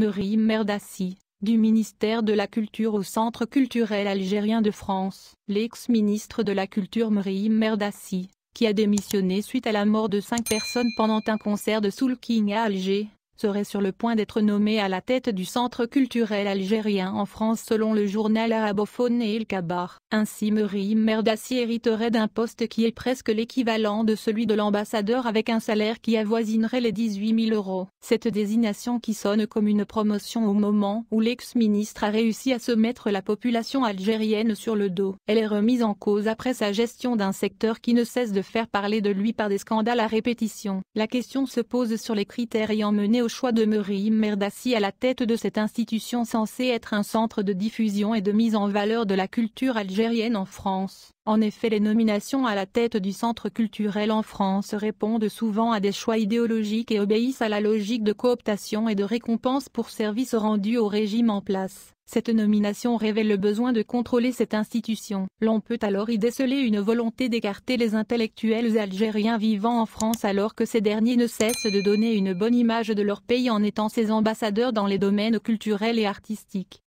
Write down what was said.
Marie Merdassi, du ministère de la Culture au Centre culturel algérien de France. L'ex-ministre de la Culture Marie Merdassi, qui a démissionné suite à la mort de cinq personnes pendant un concert de Soul King à Alger, serait sur le point d'être nommé à la tête du centre culturel algérien en France selon le journal arabophone El Kabar. Ainsi Mery Merdassi hériterait d'un poste qui est presque l'équivalent de celui de l'ambassadeur avec un salaire qui avoisinerait les 18 000 euros. Cette désignation qui sonne comme une promotion au moment où l'ex-ministre a réussi à se mettre la population algérienne sur le dos. Elle est remise en cause après sa gestion d'un secteur qui ne cesse de faire parler de lui par des scandales à répétition. La question se pose sur les critères ayant mené au choix de Meurim Merdassi à la tête de cette institution censée être un centre de diffusion et de mise en valeur de la culture algérienne en France. En effet les nominations à la tête du centre culturel en France répondent souvent à des choix idéologiques et obéissent à la logique de cooptation et de récompense pour services rendus au régime en place. Cette nomination révèle le besoin de contrôler cette institution. L'on peut alors y déceler une volonté d'écarter les intellectuels algériens vivant en France alors que ces derniers ne cessent de donner une bonne image de leur pays en étant ses ambassadeurs dans les domaines culturels et artistiques.